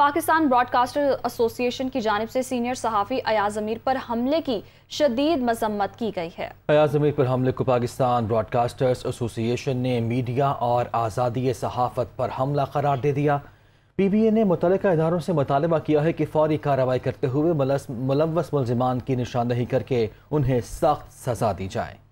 Pakistan broadcaster association की जानब से सीनियर सहाफ़ी अयाज अमीर पर हमले की शदीद मजम्मत की गई है अयाज अमीर पर हमले को पाकिस्तान ब्रॉडकास्टर्स एसोसिएशन ने मीडिया और आज़ादी सहाफ़त पर हमला करार दे दिया पी बी ए ने मुतल इदारों से मुतालबा किया है कि फौरी कार्रवाई करते हुए मुलवस मुलजमान की निशानदही करके उन्हें सख्त सजा दी जाए